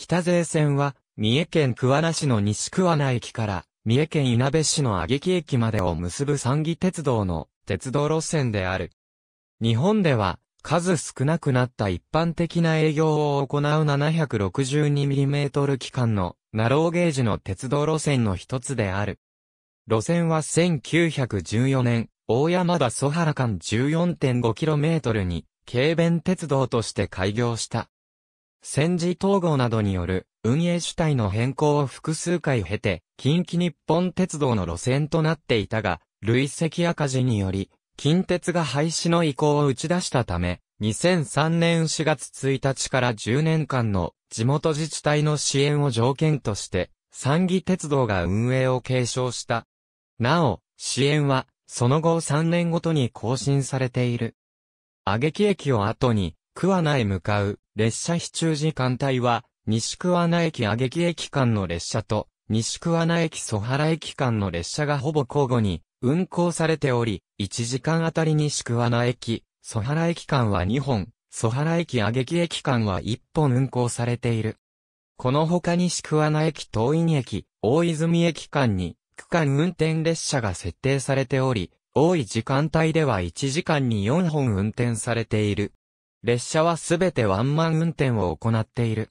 北勢線は、三重県桑名市の西桑名駅から、三重県稲部市の挙木駅までを結ぶ三義鉄道の鉄道路線である。日本では、数少なくなった一般的な営業を行う 762mm 機関のナローゲージの鉄道路線の一つである。路線は1914年、大山田蘇原間 14.5km に、軽便鉄道として開業した。戦時統合などによる運営主体の変更を複数回経て、近畿日本鉄道の路線となっていたが、累積赤字により、近鉄が廃止の意向を打ち出したため、2003年4月1日から10年間の地元自治体の支援を条件として、三義鉄道が運営を継承した。なお、支援は、その後3年ごとに更新されている。挙木駅を後に、桑名へ向かう列車非中時間帯は、西桑名駅上劇駅間の列車と、西桑名駅蘇原駅間の列車がほぼ交互に運行されており、1時間あたり西桑名駅、蘇原駅間は2本、蘇原駅上劇駅間は1本運行されている。この他西桑名駅東院駅、大泉駅間に、区間運転列車が設定されており、多い時間帯では1時間に4本運転されている。列車はすべてワンマン運転を行っている。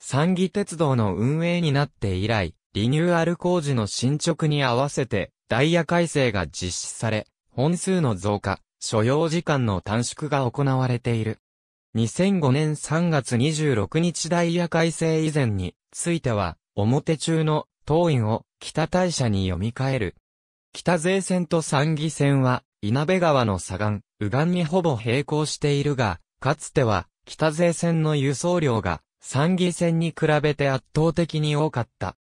三義鉄道の運営になって以来、リニューアル工事の進捗に合わせて、ダイヤ改正が実施され、本数の増加、所要時間の短縮が行われている。2005年3月26日ダイヤ改正以前については、表中の当院を北大社に読み替える。北税線と三義線は、稲部川の左岸、右岸にほぼ並行しているが、かつては、北税線の輸送量が、参議線に比べて圧倒的に多かった。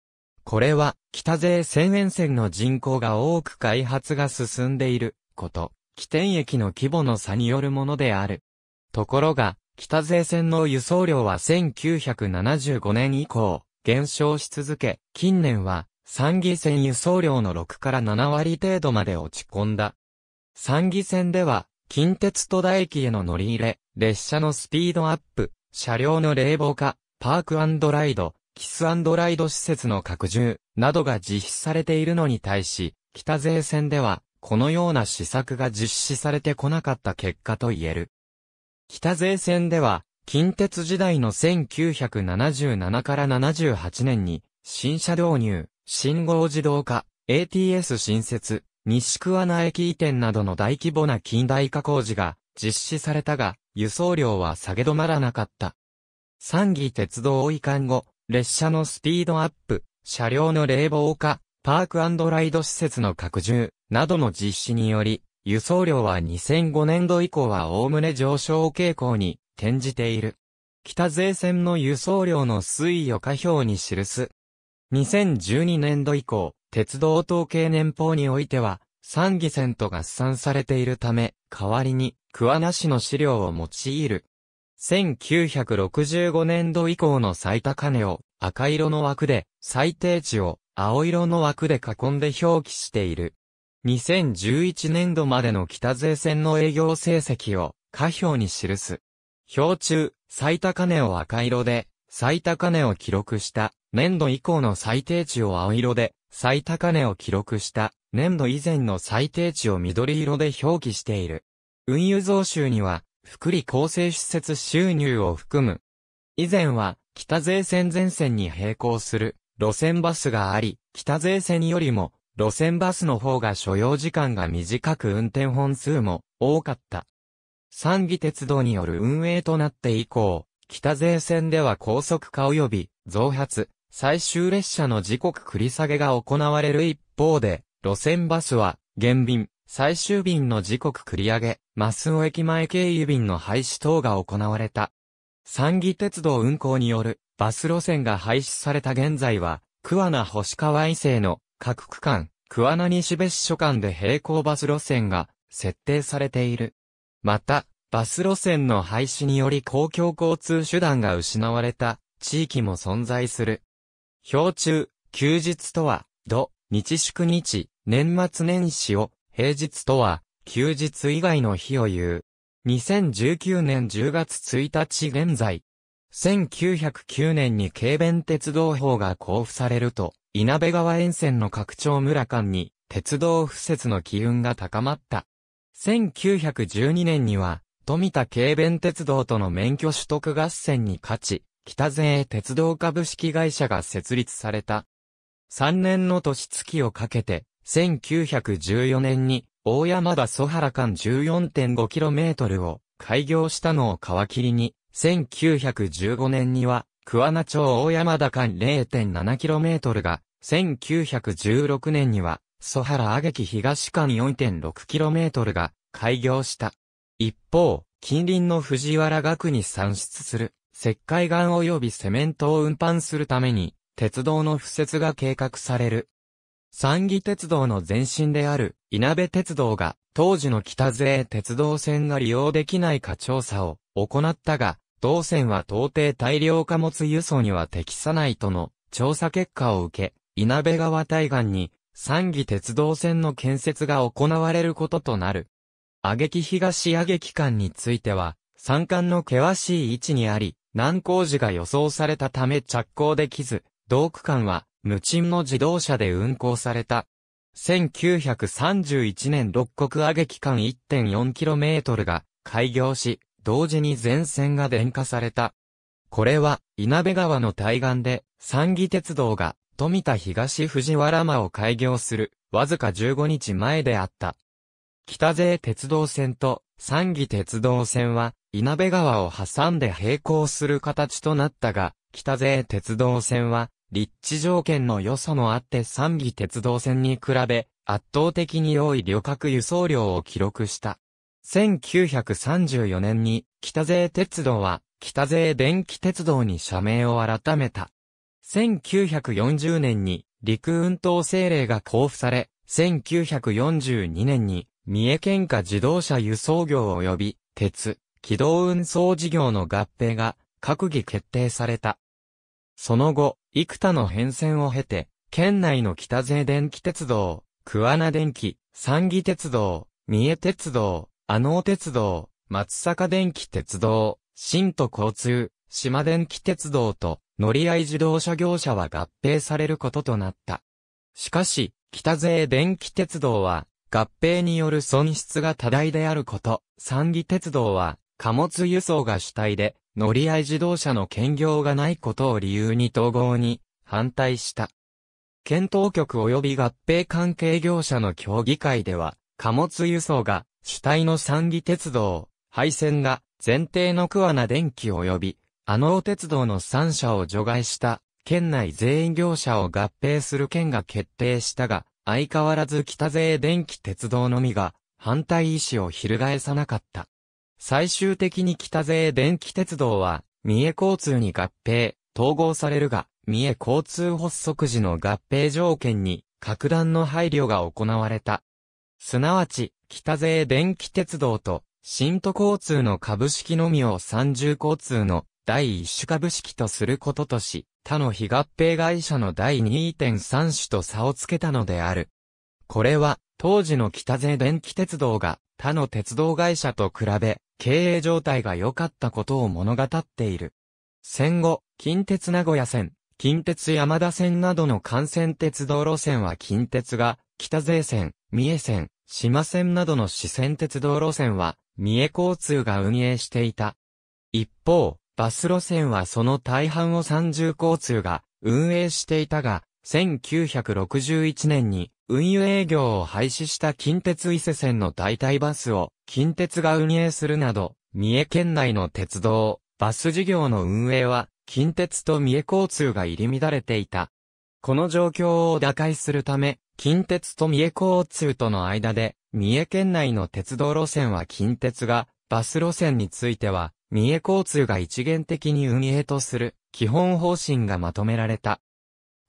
これは、北税線沿線の人口が多く開発が進んでいること、起点駅の規模の差によるものである。ところが、北税線の輸送量は1975年以降、減少し続け、近年は、参議線輸送量の6から7割程度まで落ち込んだ。参議線では、近鉄戸田駅への乗り入れ、列車のスピードアップ、車両の冷房化、パークライド、キスライド施設の拡充などが実施されているのに対し、北税線では、このような施策が実施されてこなかった結果と言える。北税線では、近鉄時代の1977から78年に、新車導入、信号自動化、ATS 新設、西桑名駅移転などの大規模な近代化工事が実施されたが、輸送量は下げ止まらなかった。三義鉄道移管後、列車のスピードアップ、車両の冷房化、パークライド施設の拡充、などの実施により、輸送量は2005年度以降は概ね上昇傾向に転じている。北税線の輸送量の推移を下表に記す。2012年度以降、鉄道統計年報においては、三義線と合算されているため、代わりに、桑名市の資料を用いる。1965年度以降の最高値を赤色の枠で、最低値を青色の枠で囲んで表記している。2011年度までの北税線の営業成績を下表に記す。表中、最高値を赤色で、最高値を記録した年度以降の最低値を青色で最高値を記録した年度以前の最低値を緑色で表記している。運輸増収には、福利厚生施設収入を含む。以前は、北税線前線に並行する路線バスがあり、北税線よりも路線バスの方が所要時間が短く運転本数も多かった。三義鉄道による運営となって以降、北税線では高速化及び増発、最終列車の時刻繰り下げが行われる一方で、路線バスは、減便、最終便の時刻繰り上げ、マスオ駅前経由便の廃止等が行われた。三義鉄道運行によるバス路線が廃止された現在は、桑名星川伊勢の各区間、桑名西別所間で並行バス路線が設定されている。また、バス路線の廃止により公共交通手段が失われた地域も存在する。表中、休日とは、土、日祝日、年末年始を、平日とは、休日以外の日を言う。2019年10月1日現在。1909年に軽便鉄道法が交付されると、稲部川沿線の拡張村間に、鉄道敷設の機運が高まった。1912年には、富田軽便鉄道との免許取得合戦に勝ち、北前鉄道株式会社が設立された。3年の年月をかけて、1914年に、大山田蘇原間 14.5km を開業したのを皮切りに、1915年には、桑名町大山田間 0.7km が、1916年には、蘇原げ木東間 4.6km が開業した。一方、近隣の藤原学に算出する石灰岩及びセメントを運搬するために、鉄道の敷設が計画される。三義鉄道の前身である、稲部鉄道が、当時の北勢鉄道線が利用できないか調査を行ったが、同線は到底大量貨物輸送には適さないとの調査結果を受け、稲部川対岸に、三義鉄道線の建設が行われることとなる。阿劇東阿劇間については、山間の険しい位置にあり、難工事が予想されたため着工できず、同区間は無賃の自動車で運行された。1931年六国揚げ期間 1.4km が開業し、同時に全線が電化された。これは、稲部川の対岸で、三義鉄道が、富田東藤原間を開業する、わずか15日前であった。北勢鉄道線と三義鉄道線は、稲部川を挟んで並行する形となったが、北勢鉄道線は、立地条件の良さもあって三義鉄道線に比べ、圧倒的に多い旅客輸送量を記録した。1934年に、北勢鉄道は、北勢電気鉄道に社名を改めた。1940年に、陸運統制令が交付され、1942年に、三重県下自動車輸送業及び、鉄、軌道運送事業の合併が閣議決定された。その後、幾多の変遷を経て、県内の北勢電気鉄道、桑名電気、三義鉄道、三重鉄道、阿能鉄道、松坂電気鉄道、新都交通、島電気鉄道と乗り合い自動車業者は合併されることとなった。しかし、北勢電気鉄道は合併による損失が多大であること、三義鉄道は貨物輸送が主体で、乗り合い自動車の兼業がないことを理由に統合に反対した。検討局及び合併関係業者の協議会では、貨物輸送が主体の三義鉄道、廃線が前提の桑名電気及び、あの鉄道の三社を除外した、県内全員業者を合併する県が決定したが、相変わらず北勢電気鉄道のみが反対意思を翻さなかった。最終的に北勢電気鉄道は、三重交通に合併、統合されるが、三重交通発足時の合併条件に、格段の配慮が行われた。すなわち、北勢電気鉄道と、新都交通の株式のみを三重交通の第一種株式とすることとし、他の非合併会社の第2.3種と差をつけたのである。これは、当時の北勢電気鉄道が他の鉄道会社と比べ、経営状態が良かったことを物語っている。戦後、近鉄名古屋線、近鉄山田線などの幹線鉄道路線は近鉄が、北税線、三重線、島線などの四線鉄道路線は、三重交通が運営していた。一方、バス路線はその大半を三重交通が運営していたが、1961年に運輸営業を廃止した近鉄伊勢線の代替バスを近鉄が運営するなど、三重県内の鉄道、バス事業の運営は近鉄と三重交通が入り乱れていた。この状況を打開するため、近鉄と三重交通との間で、三重県内の鉄道路線は近鉄が、バス路線については、三重交通が一元的に運営とする基本方針がまとめられた。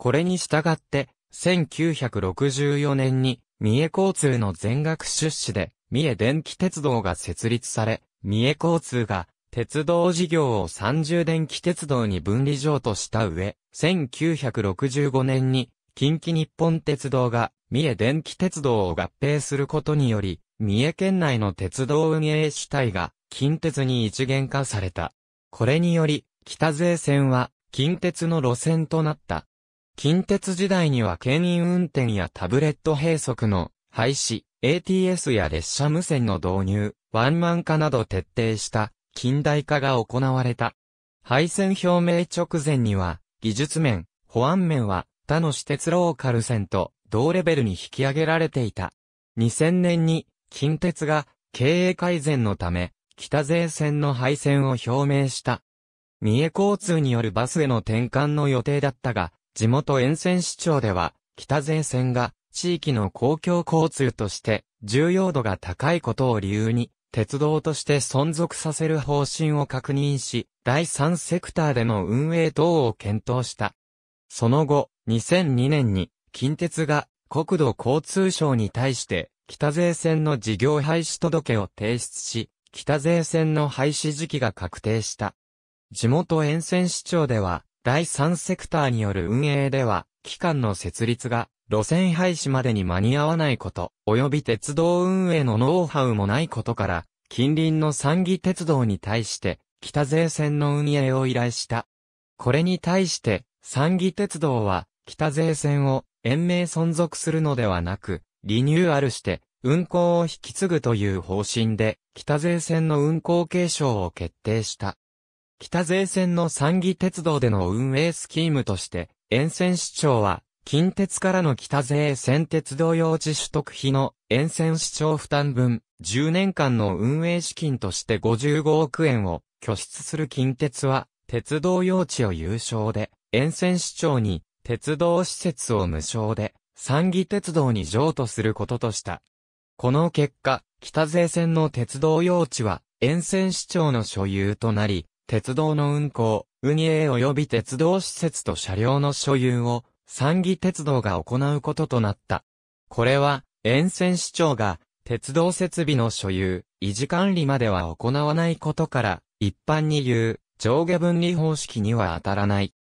これに従って、1964年に、三重交通の全額出資で、三重電気鉄道が設立され、三重交通が、鉄道事業を三重電気鉄道に分離上とした上、1965年に、近畿日本鉄道が、三重電気鉄道を合併することにより、三重県内の鉄道運営主体が、近鉄に一元化された。これにより、北勢線は、近鉄の路線となった。近鉄時代には牽引運転やタブレット閉塞の廃止、ATS や列車無線の導入、ワンマン化など徹底した近代化が行われた。廃線表明直前には、技術面、保安面は他の私鉄ローカル線と同レベルに引き上げられていた。2000年に近鉄が経営改善のため北税線の廃線を表明した。三重交通によるバスへの転換の予定だったが、地元沿線市長では、北前線が地域の公共交通として重要度が高いことを理由に、鉄道として存続させる方針を確認し、第三セクターでの運営等を検討した。その後、2002年に、近鉄が国土交通省に対して、北税線の事業廃止届を提出し、北税線の廃止時期が確定した。地元沿線市長では、第3セクターによる運営では、機関の設立が、路線廃止までに間に合わないこと、及び鉄道運営のノウハウもないことから、近隣の三義鉄道に対して、北税線の運営を依頼した。これに対して、三義鉄道は、北税線を延命存続するのではなく、リニューアルして、運行を引き継ぐという方針で、北税線の運行継承を決定した。北税線の三義鉄道での運営スキームとして、沿線市長は、近鉄からの北税線鉄道用地取得費の沿線市長負担分、10年間の運営資金として55億円を拠出する近鉄は、鉄道用地を優勝で、沿線市長に鉄道施設を無償で、三義鉄道に譲渡することとした。この結果、北税線の鉄道用地は、沿線市長の所有となり、鉄道の運行、運営及び鉄道施設と車両の所有を、三義鉄道が行うこととなった。これは、沿線市長が、鉄道設備の所有、維持管理までは行わないことから、一般に言う、上下分離方式には当たらない。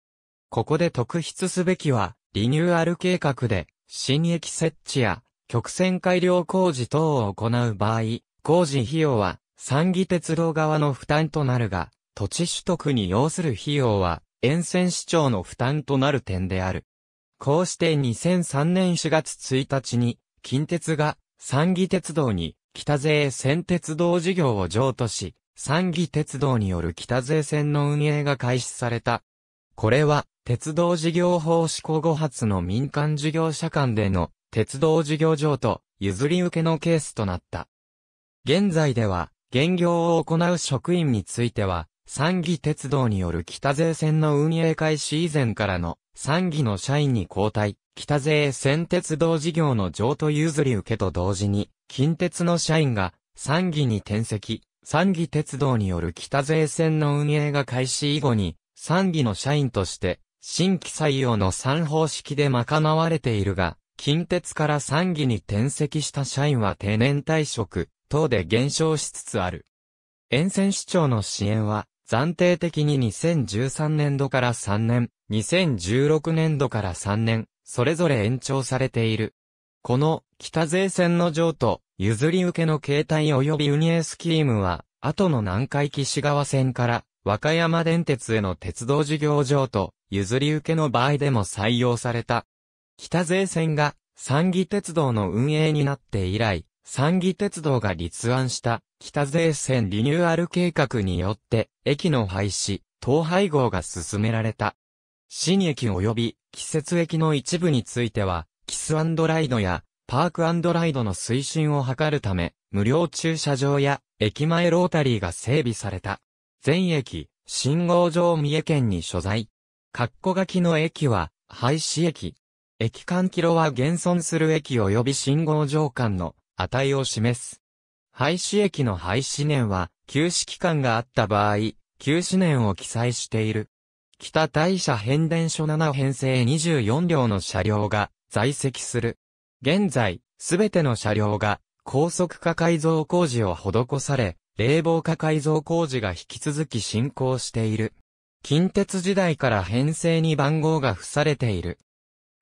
ここで特筆すべきは、リニューアル計画で、新駅設置や、曲線改良工事等を行う場合、工事費用は、三義鉄道側の負担となるが、土地取得に要する費用は、沿線市長の負担となる点である。こうして2003年4月1日に、近鉄が、三義鉄道に、北勢線鉄道事業を譲渡し、三義鉄道による北勢線の運営が開始された。これは、鉄道事業法施行後発の民間事業者間での、鉄道事業譲渡、譲り受けのケースとなった。現在では、現業を行う職員については、三義鉄道による北税線の運営開始以前からの三義の社員に交代、北税線鉄道事業の譲渡譲り受けと同時に、近鉄の社員が三義に転籍、三義鉄道による北税線の運営が開始以後に、三義の社員として、新規採用の3方式で賄われているが、近鉄から三義に転籍した社員は定年退職、等で減少しつつある。沿線市長の支援は、暫定的に2013年度から3年、2016年度から3年、それぞれ延長されている。この、北税線の譲渡、譲り受けの形態及び運営スキームは、後の南海岸川線から、和歌山電鉄への鉄道事業譲渡、譲り受けの場合でも採用された。北税線が、三義鉄道の運営になって以来、三義鉄道が立案した北税線リニューアル計画によって駅の廃止、統廃合が進められた。新駅及び季節駅の一部については、キスライドやパークライドの推進を図るため、無料駐車場や駅前ロータリーが整備された。全駅、信号場三重県に所在。括弧書きの駅は廃止駅。駅間キロは現存する駅及び信号場間の値を示す。廃止駅の廃止年は、休止期間があった場合、休止年を記載している。北大社変電所7編成24両の車両が在籍する。現在、すべての車両が高速化改造工事を施され、冷房化改造工事が引き続き進行している。近鉄時代から編成に番号が付されている。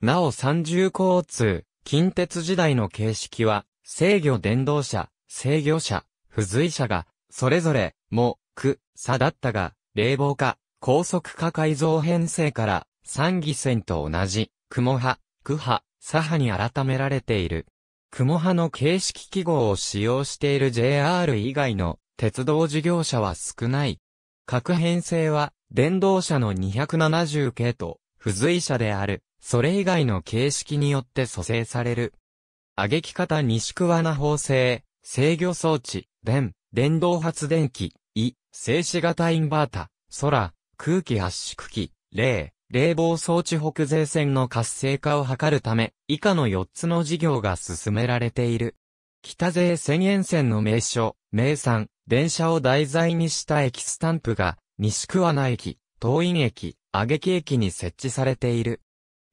なお三重交通、近鉄時代の形式は、制御電動車、制御車、付随車が、それぞれ、も、く、さだったが、冷房化、高速化改造編成から、三義線と同じ、雲派、区派、左派に改められている。雲派の形式記号を使用している JR 以外の鉄道事業者は少ない。各編成は電動車の270系と付随車である。それ以外の形式によって蘇生される。あげき方西桑名縫製、制御装置、電、電動発電機、い、静止型インバータ、空、空気圧縮機、例、冷房装置北西線の活性化を図るため、以下の4つの事業が進められている。北勢線沿線の名所、名産、電車を題材にした駅スタンプが、西桑名駅、東院駅、上げ木駅に設置されている。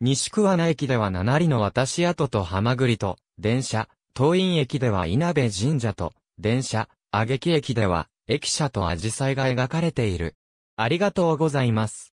西桑名駅では7里の渡し跡と浜栗と、電車、東院駅では稲部神社と、電車、あげき駅では、駅舎とアジサイが描かれている。ありがとうございます。